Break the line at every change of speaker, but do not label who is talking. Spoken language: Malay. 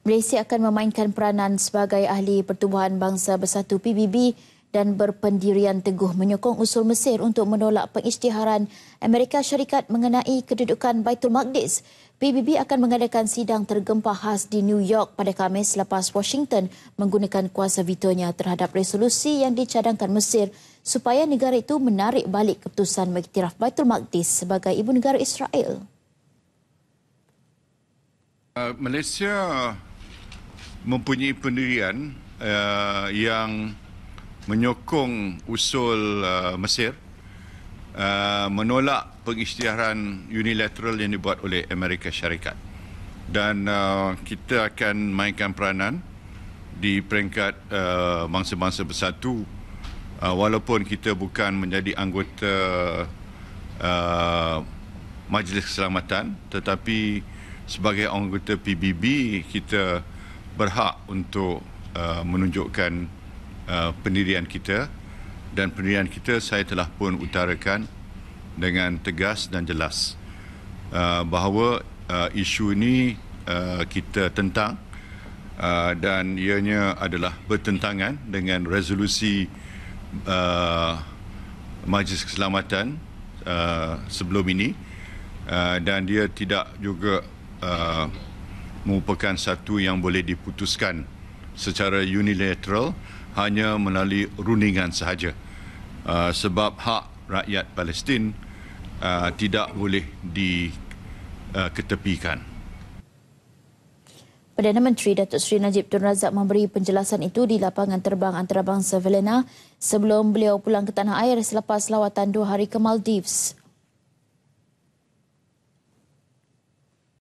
Malaysia akan memainkan peranan sebagai ahli pertubuhan bangsa bersatu PBB dan berpendirian teguh menyokong usul Mesir untuk menolak pengisytiharan Amerika Syarikat mengenai kedudukan Baitul Maqdis. PBB akan mengadakan sidang tergempa khas di New York pada Khamis selepas Washington menggunakan kuasa vitonya terhadap resolusi yang dicadangkan Mesir supaya negara itu menarik balik keputusan mengiktiraf Baitul Maqdis sebagai ibu negara Israel.
Uh, Malaysia mempunyai pendirian uh, yang menyokong usul uh, Mesir uh, menolak pengisytiharan unilateral yang dibuat oleh Amerika Syarikat dan uh, kita akan mainkan peranan di peringkat uh, bangsa-bangsa bersatu uh, walaupun kita bukan menjadi anggota uh, Majlis Keselamatan tetapi sebagai anggota PBB kita berhak untuk uh, menunjukkan uh, pendirian kita dan pendirian kita saya telah pun utarakan dengan tegas dan jelas uh, bahawa uh, isu ini uh, kita tentang uh, dan ianya adalah bertentangan dengan resolusi uh, Majlis Keselamatan uh, sebelum ini uh, dan dia tidak juga uh, merupakan satu yang boleh diputuskan secara unilateral hanya melalui rundingan sahaja ah, sebab hak rakyat Palestin ah, tidak boleh diketepikan. Ah,
Perdana Menteri Datuk Seri Najib Tun Razak memberi penjelasan itu di lapangan terbang antarabangsa Velena sebelum beliau pulang ke tanah air selepas lawatan dua hari ke Maldives.